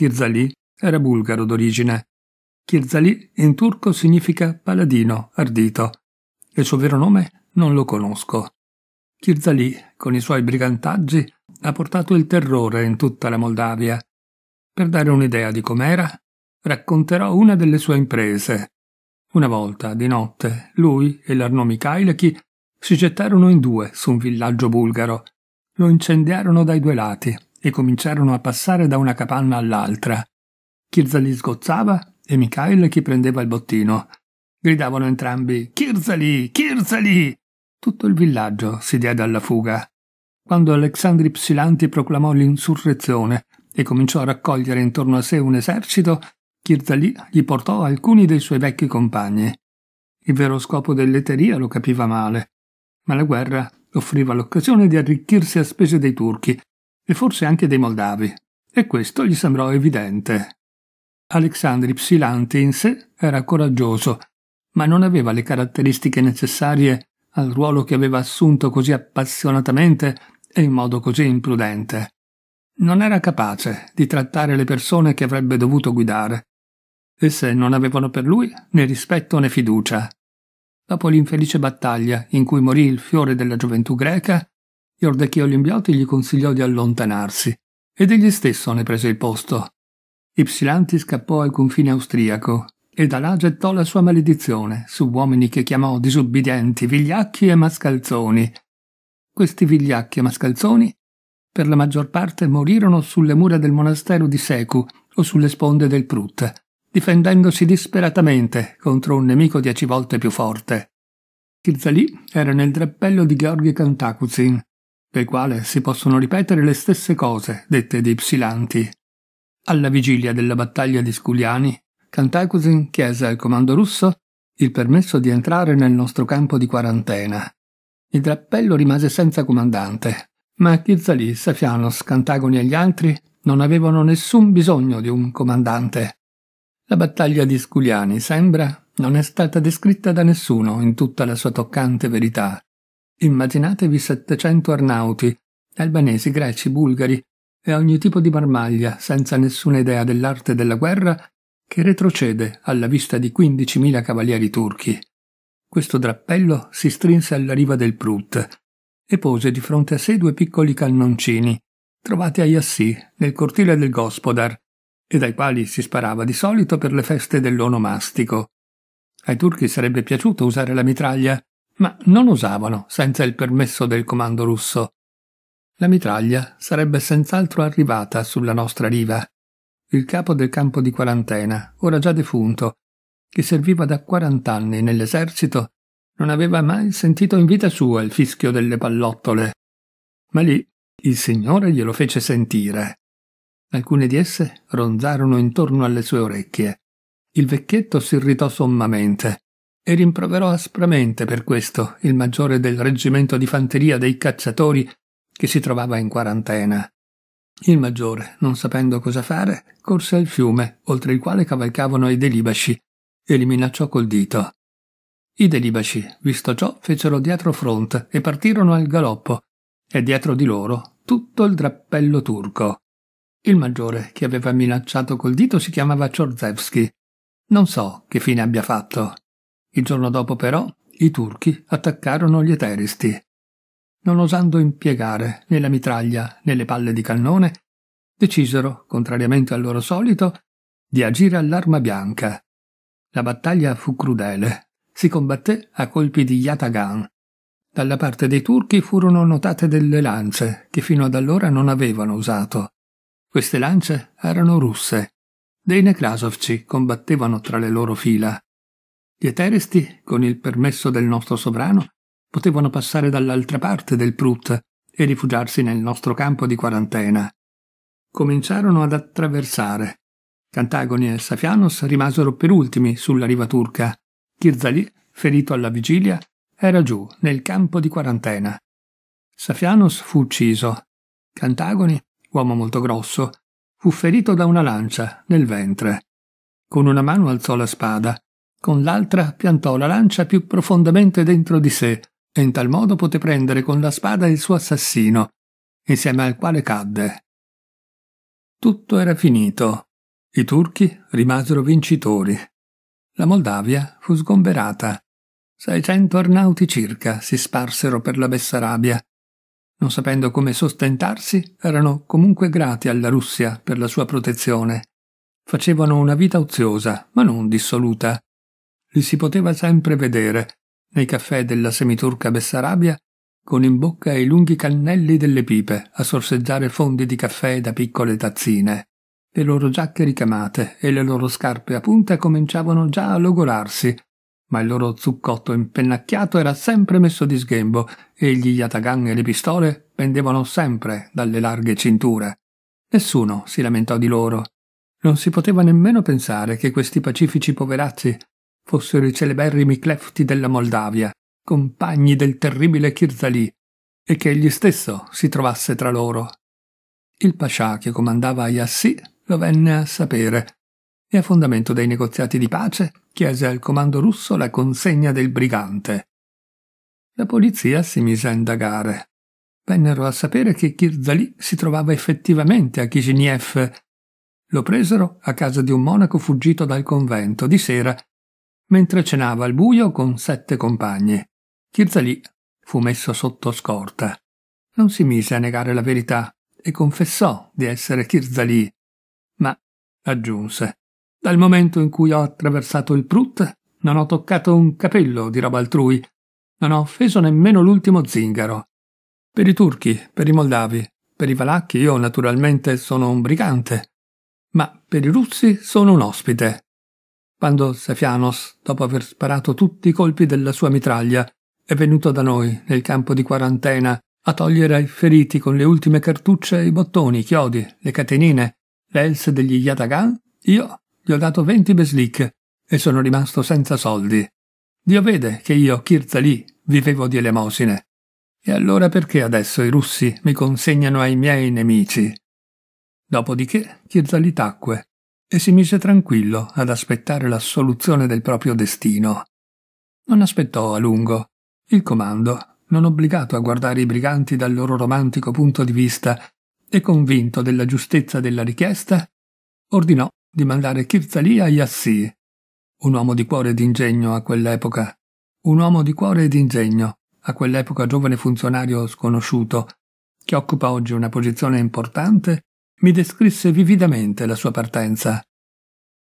Kirzali era bulgaro d'origine. Kirzali in turco significa paladino, ardito. Il suo vero nome non lo conosco. Kirzali, con i suoi brigantaggi, ha portato il terrore in tutta la Moldavia. Per dare un'idea di com'era, racconterò una delle sue imprese. Una volta, di notte, lui e l'Arno Mikhailechi si gettarono in due su un villaggio bulgaro. Lo incendiarono dai due lati e cominciarono a passare da una capanna all'altra. Kirzali sgozzava e Mikhail chi prendeva il bottino. Gridavano entrambi Kirzali! Kirzali! Tutto il villaggio si diede alla fuga. Quando Alexandri Psilanti proclamò l'insurrezione e cominciò a raccogliere intorno a sé un esercito, Kirzali gli portò alcuni dei suoi vecchi compagni. Il vero scopo dell'eteria lo capiva male, ma la guerra offriva l'occasione di arricchirsi a spese dei turchi e forse anche dei moldavi, e questo gli sembrò evidente. Alexandri Psilantin era coraggioso, ma non aveva le caratteristiche necessarie al ruolo che aveva assunto così appassionatamente e in modo così imprudente. Non era capace di trattare le persone che avrebbe dovuto guidare. Esse non avevano per lui né rispetto né fiducia. Dopo l'infelice battaglia in cui morì il fiore della gioventù greca, Iordechia Olimbioti gli consigliò di allontanarsi ed egli stesso ne prese il posto. Ypsilanti scappò al confine austriaco e da là gettò la sua maledizione su uomini che chiamò disubbidienti, vigliacchi e mascalzoni. Questi vigliacchi e mascalzoni per la maggior parte morirono sulle mura del monastero di Secu o sulle sponde del Prut, difendendosi disperatamente contro un nemico dieci volte più forte. Kirzalì era nel drappello di Gheorghi Cantacuzin, del quale si possono ripetere le stesse cose dette dai psilanti. Alla vigilia della battaglia di Sculiani, Cantacuzin chiese al comando russo il permesso di entrare nel nostro campo di quarantena. Il drappello rimase senza comandante, ma Chizali, Safianos, Cantagoni e gli altri non avevano nessun bisogno di un comandante. La battaglia di Sculiani, sembra, non è stata descritta da nessuno in tutta la sua toccante verità, Immaginatevi 700 arnauti, albanesi, greci, bulgari e ogni tipo di marmaglia, senza nessuna idea dell'arte della guerra, che retrocede alla vista di 15.000 cavalieri turchi. Questo drappello si strinse alla riva del Prut e pose di fronte a sé due piccoli cannoncini, trovati a Yassi, nel cortile del Gospodar, e dai quali si sparava di solito per le feste dell'onomastico. Ai turchi sarebbe piaciuto usare la mitraglia, ma non usavano senza il permesso del comando russo. La mitraglia sarebbe senz'altro arrivata sulla nostra riva. Il capo del campo di quarantena, ora già defunto, che serviva da quarant'anni nell'esercito, non aveva mai sentito in vita sua il fischio delle pallottole. Ma lì il Signore glielo fece sentire. Alcune di esse ronzarono intorno alle sue orecchie. Il vecchietto si irritò sommamente e rimproverò aspramente per questo il maggiore del reggimento di fanteria dei cacciatori che si trovava in quarantena. Il maggiore, non sapendo cosa fare, corse al fiume, oltre il quale cavalcavano i delibasci, e li minacciò col dito. I delibasci, visto ciò, fecero dietro front e partirono al galoppo, e dietro di loro tutto il drappello turco. Il maggiore che aveva minacciato col dito si chiamava Ciorzewski. Non so che fine abbia fatto. Il giorno dopo però i turchi attaccarono gli eteristi. Non osando impiegare né la mitraglia né le palle di cannone, decisero, contrariamente al loro solito, di agire all'arma bianca. La battaglia fu crudele. Si combatté a colpi di yatagan. Dalla parte dei turchi furono notate delle lance che fino ad allora non avevano usato. Queste lance erano russe. Dei Nekrasovci combattevano tra le loro fila. Gli eteresti, con il permesso del nostro sovrano, potevano passare dall'altra parte del Prut e rifugiarsi nel nostro campo di quarantena. Cominciarono ad attraversare. Cantagoni e Safianos rimasero per ultimi sulla riva turca. Kirzali, ferito alla vigilia, era giù, nel campo di quarantena. Safianos fu ucciso. Cantagoni, uomo molto grosso, fu ferito da una lancia nel ventre. Con una mano alzò la spada, con l'altra piantò la lancia più profondamente dentro di sé e in tal modo poté prendere con la spada il suo assassino, insieme al quale cadde. Tutto era finito. I turchi rimasero vincitori. La Moldavia fu sgomberata. 600 arnauti circa si sparsero per la Bessarabia. Non sapendo come sostentarsi, erano comunque grati alla Russia per la sua protezione. Facevano una vita oziosa, ma non dissoluta li si poteva sempre vedere nei caffè della semiturca Bessarabia con in bocca i lunghi cannelli delle pipe a sorseggiare fondi di caffè da piccole tazzine. Le loro giacche ricamate e le loro scarpe a punta cominciavano già a logorarsi, ma il loro zuccotto impennacchiato era sempre messo di sghembo e gli yatagan e le pistole pendevano sempre dalle larghe cinture. Nessuno si lamentò di loro. Non si poteva nemmeno pensare che questi pacifici poverazzi fossero i celeberrimi clefti della Moldavia, compagni del terribile Kirzalì, e che egli stesso si trovasse tra loro. Il pascià che comandava Yassi lo venne a sapere e a fondamento dei negoziati di pace chiese al comando russo la consegna del brigante. La polizia si mise a indagare. Vennero a sapere che Kirzalì si trovava effettivamente a Kishiniev. Lo presero a casa di un monaco fuggito dal convento di sera mentre cenava al buio con sette compagne. Chirzalì fu messo sotto scorta. Non si mise a negare la verità e confessò di essere Chirzalì, ma aggiunse dal momento in cui ho attraversato il Prut non ho toccato un capello di roba altrui, non ho offeso nemmeno l'ultimo zingaro. Per i turchi, per i moldavi, per i valacchi io naturalmente sono un brigante, ma per i russi sono un ospite quando Sefianos, dopo aver sparato tutti i colpi della sua mitraglia, è venuto da noi, nel campo di quarantena, a togliere ai feriti con le ultime cartucce i bottoni, i chiodi, le catenine, l'else degli Yatagan, io gli ho dato venti beslicche e sono rimasto senza soldi. Dio vede che io, Kirzali, vivevo di elemosine. E allora perché adesso i russi mi consegnano ai miei nemici? Dopodiché Kirzali tacque e si mise tranquillo ad aspettare la soluzione del proprio destino. Non aspettò a lungo. Il comando, non obbligato a guardare i briganti dal loro romantico punto di vista e convinto della giustezza della richiesta, ordinò di mandare Kirzali a Yassi, un uomo di cuore e d'ingegno a quell'epoca, un uomo di cuore e d'ingegno, a quell'epoca giovane funzionario sconosciuto, che occupa oggi una posizione importante mi descrisse vividamente la sua partenza.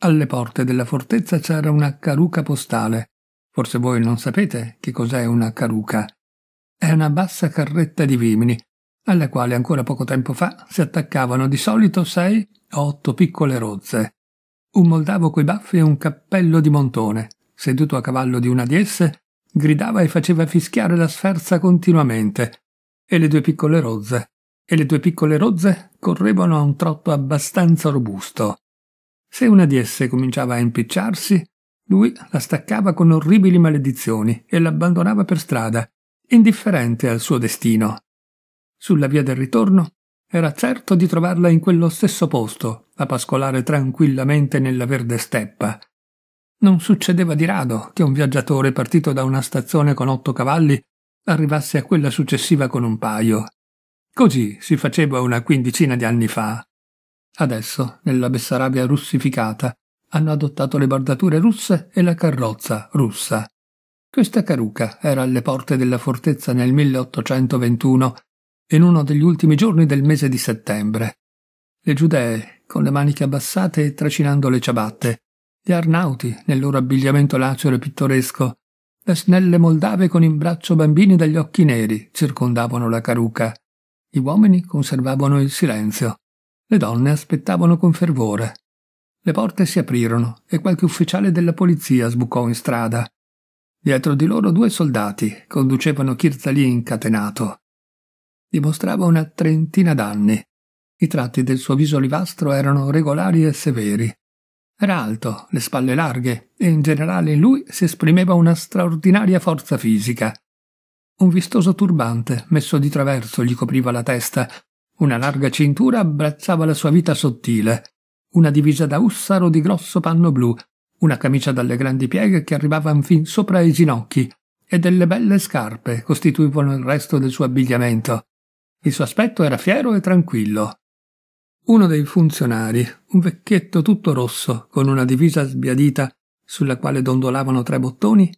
Alle porte della fortezza c'era una caruca postale. Forse voi non sapete che cos'è una caruca. È una bassa carretta di vimini, alla quale ancora poco tempo fa si attaccavano di solito sei o otto piccole rozze. Un moldavo coi baffi e un cappello di montone, seduto a cavallo di una di esse, gridava e faceva fischiare la sferza continuamente, e le due piccole rozze e le due piccole rozze correvano a un trotto abbastanza robusto. Se una di esse cominciava a impicciarsi, lui la staccava con orribili maledizioni e l'abbandonava per strada, indifferente al suo destino. Sulla via del ritorno era certo di trovarla in quello stesso posto, a pascolare tranquillamente nella verde steppa. Non succedeva di rado che un viaggiatore partito da una stazione con otto cavalli arrivasse a quella successiva con un paio. Così si faceva una quindicina di anni fa. Adesso, nella Bessarabia russificata, hanno adottato le bardature russe e la carrozza russa. Questa caruca era alle porte della fortezza nel 1821, in uno degli ultimi giorni del mese di settembre. Le giudee, con le maniche abbassate e tracinando le ciabatte, gli arnauti nel loro abbigliamento lacero e pittoresco, le snelle moldave con in braccio bambini dagli occhi neri circondavano la caruca gli uomini conservavano il silenzio. Le donne aspettavano con fervore. Le porte si aprirono e qualche ufficiale della polizia sbucò in strada. Dietro di loro due soldati conducevano Kirzalì incatenato. Dimostrava una trentina d'anni. I tratti del suo viso olivastro erano regolari e severi. Era alto, le spalle larghe e in generale in lui si esprimeva una straordinaria forza fisica. Un vistoso turbante, messo di traverso, gli copriva la testa, una larga cintura abbracciava la sua vita sottile, una divisa da ussaro di grosso panno blu, una camicia dalle grandi pieghe che arrivavan fin sopra i ginocchi, e delle belle scarpe costituivano il resto del suo abbigliamento. Il suo aspetto era fiero e tranquillo. Uno dei funzionari, un vecchietto tutto rosso, con una divisa sbiadita sulla quale dondolavano tre bottoni,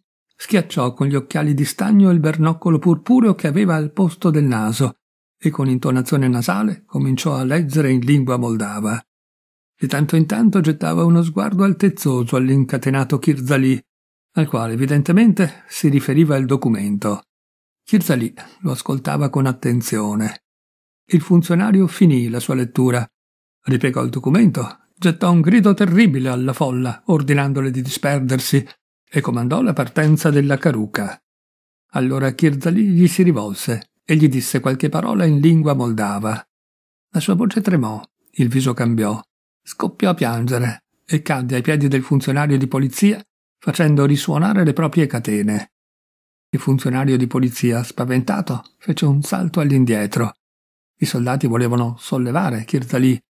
schiacciò con gli occhiali di stagno il bernoccolo purpureo che aveva al posto del naso e con intonazione nasale cominciò a leggere in lingua moldava. Di tanto in tanto gettava uno sguardo altezzoso all'incatenato Kirzalì, al quale evidentemente si riferiva il documento. Kirzalì lo ascoltava con attenzione. Il funzionario finì la sua lettura, ripiegò il documento, gettò un grido terribile alla folla, ordinandole di disperdersi e comandò la partenza della caruca. Allora Chirzalì gli si rivolse e gli disse qualche parola in lingua moldava. La sua voce tremò, il viso cambiò, scoppiò a piangere e cadde ai piedi del funzionario di polizia facendo risuonare le proprie catene. Il funzionario di polizia, spaventato, fece un salto all'indietro. I soldati volevano sollevare Chirzalì,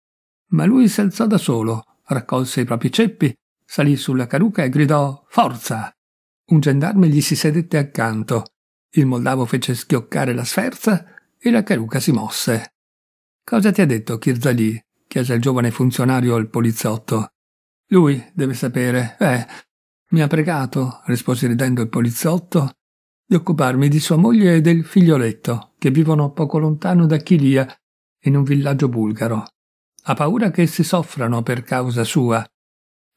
ma lui si alzò da solo, raccolse i propri ceppi salì sulla caruca e gridò Forza! Un gendarme gli si sedette accanto. Il moldavo fece schioccare la sferza e la caruca si mosse. Cosa ti ha detto Kirzalì? chiese il giovane funzionario al poliziotto. Lui deve sapere. Eh, mi ha pregato, rispose ridendo il poliziotto, di occuparmi di sua moglie e del figlioletto, che vivono poco lontano da Chilia, in un villaggio bulgaro. Ha paura che essi soffrano per causa sua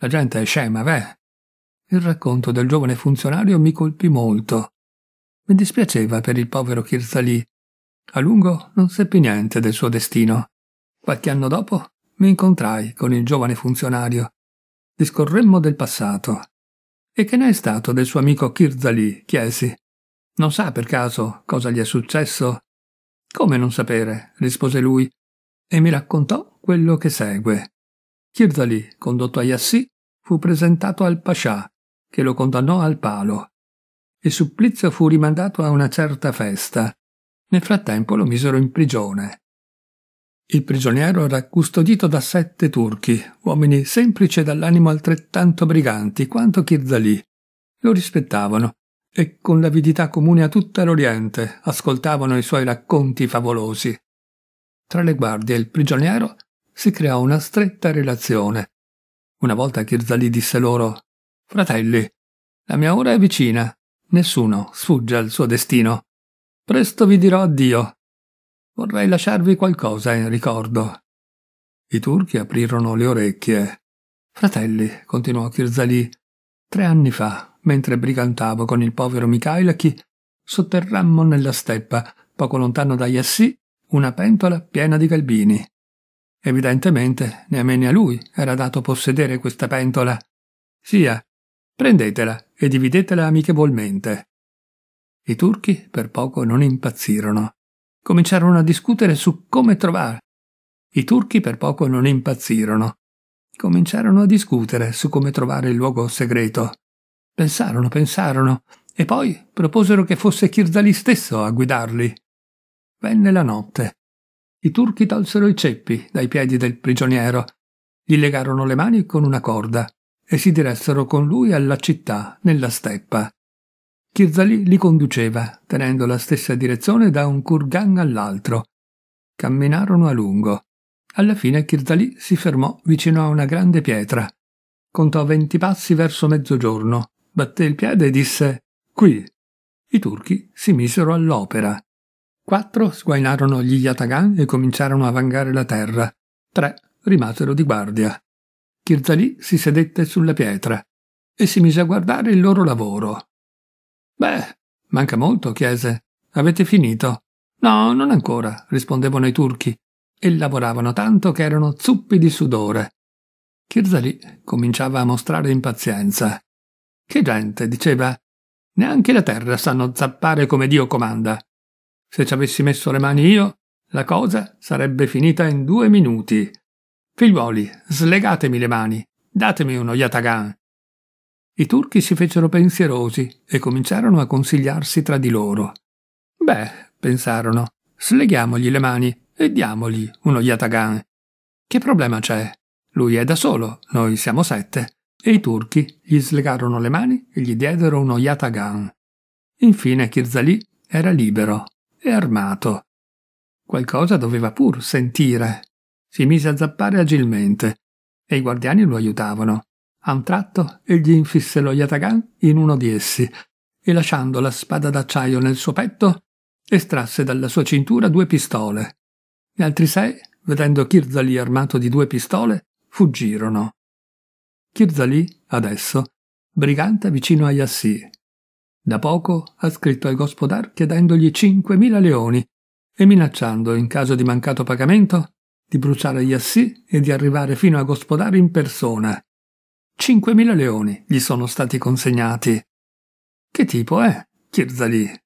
la gente è scema, veh? Il racconto del giovane funzionario mi colpì molto. Mi dispiaceva per il povero Kirzalì. A lungo non seppi niente del suo destino. Qualche anno dopo mi incontrai con il giovane funzionario. Discorremmo del passato. E che ne è stato del suo amico Kirzalì? chiesi. Non sa per caso cosa gli è successo? Come non sapere? rispose lui, e mi raccontò quello che segue. Kirzalì, condotto a Yassi, fu presentato al pascià, che lo condannò al palo. Il supplizio fu rimandato a una certa festa. Nel frattempo lo misero in prigione. Il prigioniero era custodito da sette turchi, uomini semplici e dall'animo altrettanto briganti quanto Kirzalì. Lo rispettavano e con l'avidità comune a tutta l'Oriente ascoltavano i suoi racconti favolosi. Tra le guardie e il prigioniero si creò una stretta relazione, una volta Ghirzalì disse loro Fratelli, la mia ora è vicina. Nessuno sfugge al suo destino. Presto vi dirò addio. Vorrei lasciarvi qualcosa in ricordo. I turchi aprirono le orecchie. Fratelli, continuò Kirzalì, tre anni fa, mentre brigantavo con il povero Mikhailaki, sotterrammo nella steppa, poco lontano da Yassi, una pentola piena di galbini. Evidentemente né a me né a lui era dato possedere questa pentola. Sia, prendetela e dividetela amichevolmente. I turchi per poco non impazzirono. Cominciarono a discutere su come trovare. I turchi per poco non impazzirono. Cominciarono a discutere su come trovare il luogo segreto. Pensarono, pensarono, e poi proposero che fosse Kirzali stesso a guidarli. Venne la notte i turchi tolsero i ceppi dai piedi del prigioniero, gli legarono le mani con una corda e si diressero con lui alla città, nella steppa. Chirzali li conduceva, tenendo la stessa direzione da un kurgan all'altro. Camminarono a lungo. Alla fine Chirzali si fermò vicino a una grande pietra. Contò venti passi verso mezzogiorno, batté il piede e disse Qui. I turchi si misero all'opera. Quattro sguainarono gli Yatagan e cominciarono a vangare la terra. Tre rimasero di guardia. Kirzalì si sedette sulla pietra e si mise a guardare il loro lavoro. Beh, manca molto, chiese. Avete finito? No, non ancora, rispondevano i turchi, e lavoravano tanto che erano zuppi di sudore. Kirzalì cominciava a mostrare impazienza. Che gente, diceva. Neanche la terra sanno zappare come Dio comanda. Se ci avessi messo le mani io, la cosa sarebbe finita in due minuti. Figliuoli, slegatemi le mani, datemi uno yatagan. I turchi si fecero pensierosi e cominciarono a consigliarsi tra di loro. Beh, pensarono, sleghiamogli le mani e diamogli uno yatagan. Che problema c'è? Lui è da solo, noi siamo sette. E i turchi gli slegarono le mani e gli diedero uno yatagan. Infine Kirzali era libero e armato. Qualcosa doveva pur sentire. Si mise a zappare agilmente e i guardiani lo aiutavano. A un tratto egli infisse lo Yatagan in uno di essi e lasciando la spada d'acciaio nel suo petto, estrasse dalla sua cintura due pistole. Gli altri sei, vedendo Kirzali armato di due pistole, fuggirono. Kirzali, adesso, brigante vicino a Yassi, da poco ha scritto al gospodar chiedendogli 5.000 leoni e minacciando, in caso di mancato pagamento, di bruciare gli assi e di arrivare fino a gospodar in persona. 5.000 leoni gli sono stati consegnati. Che tipo è, Chirzalì?